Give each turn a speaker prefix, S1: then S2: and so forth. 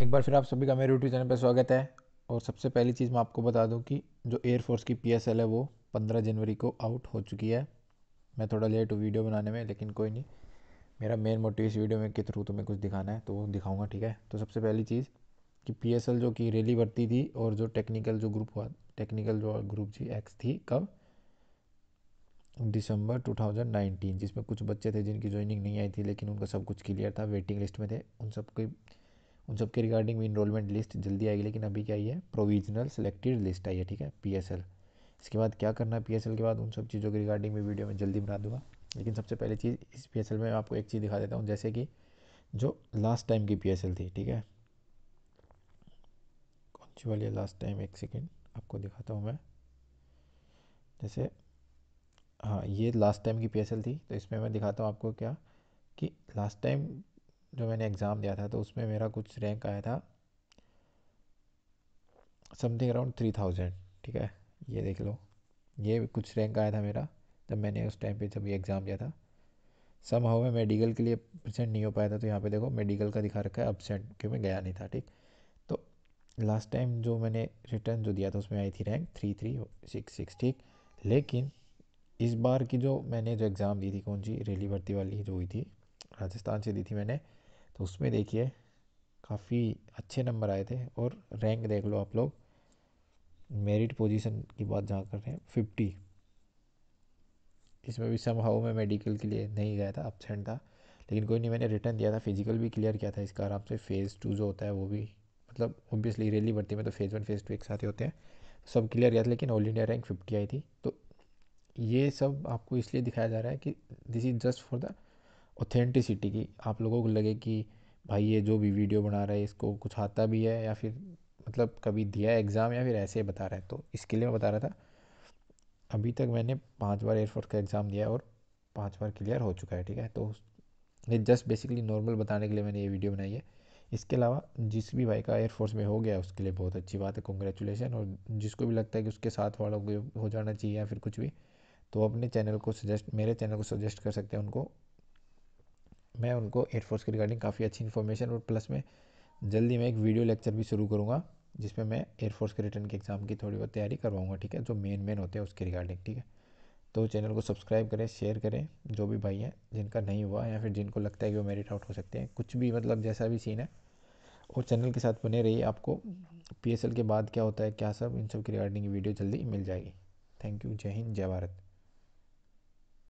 S1: एक बार फिर आप सभी का मेरे यूट्यूब चैनल पर स्वागत है और सबसे पहली चीज़ मैं आपको बता दूं कि जो एयरफोर्स की पी है वो 15 जनवरी को आउट हो चुकी है मैं थोड़ा लेट हूँ वीडियो बनाने में लेकिन कोई नहीं मेरा मेन मोटिव इस वीडियो में के थ्रू तुम्हें कुछ दिखाना है तो वो दिखाऊँगा ठीक है तो सबसे पहली चीज़ कि पी जो कि रैली भर्ती थी और जो टेक्निकल जो ग्रुप हुआ टेक्निकल जो ग्रुप जी एक्स थी कब दिसंबर 2019 जिसमें कुछ बच्चे थे जिनकी ज्वाइनिंग नहीं आई थी लेकिन उनका सब कुछ क्लियर था वेटिंग लिस्ट में थे उन की जॉब के रिगार्डिंग भी इनरोलमेंट लिस्ट जल्दी आएगी लेकिन अभी क्या है प्रोविजनल सेलेक्टेड लिस्ट आई है ठीक है पी इसके बाद क्या करना है पी के बाद उन सब चीज़ों के रिगार्डिंग में वीडियो में जल्दी बना दूंगा लेकिन सबसे पहले चीज़ इस पी में आपको एक चीज़ दिखा देता हूँ जैसे कि जो लास्ट टाइम की पी थी ठीक है कौन सी वाली लास्ट टाइम एक सेकेंड आपको दिखाता हूँ मैं जैसे हाँ ये लास्ट टाइम की पी थी तो इसमें मैं दिखाता हूँ आपको क्या कि लास्ट टाइम जो मैंने एग्ज़ाम दिया था तो उसमें मेरा कुछ रैंक आया था समथिंग अराउंड थ्री थाउजेंड ठीक है ये देख लो ये कुछ रैंक आया था मेरा जब मैंने उस टाइम पे जब ये एग्ज़ाम दिया था सम हाउ में मेडिकल के लिए प्रसेंट नहीं हो पाया था तो यहाँ पे देखो मेडिकल का दिखा रखा है अपसेंट क्योंकि मैं गया नहीं था ठीक तो लास्ट टाइम जो मैंने रिटर्न जो दिया था उसमें आई थी rank three three six six ठीक लेकिन इस बार की जो मैंने जो एग्ज़ाम दी थी कौन सी रेली भर्ती वाली जो हुई थी राजस्थान से दी थी मैंने तो उसमें देखिए काफ़ी अच्छे नंबर आए थे और रैंक देख लो आप लोग मेरिट पोजीशन की बात जहाँ कर रहे हैं फिफ्टी इसमें भी सम में मेडिकल के लिए नहीं गया था अपसेंट था लेकिन कोई नहीं मैंने रिटर्न दिया था फिजिकल भी क्लियर किया था इसका आराम से फेज़ टू जो होता है वो भी मतलब ओबियसली रैली बढ़ती में तो फेज़ वन फेज़ टू एक साथ ही होते हैं सब क्लियर किया था लेकिन ऑल इंडिया रैंक फिफ्टी आई थी तो ये सब आपको इसलिए दिखाया जा रहा है कि this is just for the authenticity की आप लोगों को लगे कि भाई ये जो भी वीडियो बना रहा है इसको कुछ आता भी है या फिर मतलब कभी दिया है एग्ज़ाम या फिर ऐसे ही बता रहा है तो इसके लिए मैं बता रहा था अभी तक मैंने पाँच बार एयरफोर्स का एग्ज़ाम दिया और पाँच बार क्लियर हो चुका है ठीक है तो ये जस्ट बेसिकली नॉर्मल बताने के लिए मैंने ये वीडियो बनाई है इसके अलावा जिस भी भाई का एयरफोर्स में हो गया उसके लिए बहुत अच्छी बात है कॉन्ग्रेचुलेसन और जिसको भी लगता है कि उसके साथ वालों को हो जाना चाहिए या फिर कुछ भी तो अपने चैनल को सजेस्ट मेरे चैनल को सजेस्ट कर सकते हैं उनको मैं उनको एयरफोर्स के रिगार्डिंग काफ़ी अच्छी इन्फॉर्मेशन और प्लस में जल्दी मैं एक वीडियो लेक्चर भी शुरू करूँगा जिसमें मैं एयरफोर्स के रिटर्न के एग्ज़ाम की थोड़ी बहुत तैयारी करवाऊँगा ठीक है जो मेन मेन होते हैं उसके रिगार्डिंग ठीक है तो चैनल को सब्सक्राइब करें शेयर करें जो भी भाई हैं जिनका नहीं हुआ या फिर जिनको लगता है कि वो मेरिट आउट हो सकते हैं कुछ भी मतलब जैसा भी सीन है और चैनल के साथ बने रहिए आपको पीएसएल के बाद क्या होता है क्या सब इन सब की रिगार्डिंग वीडियो जल्दी मिल जाएगी थैंक यू जय हिंद जय भारत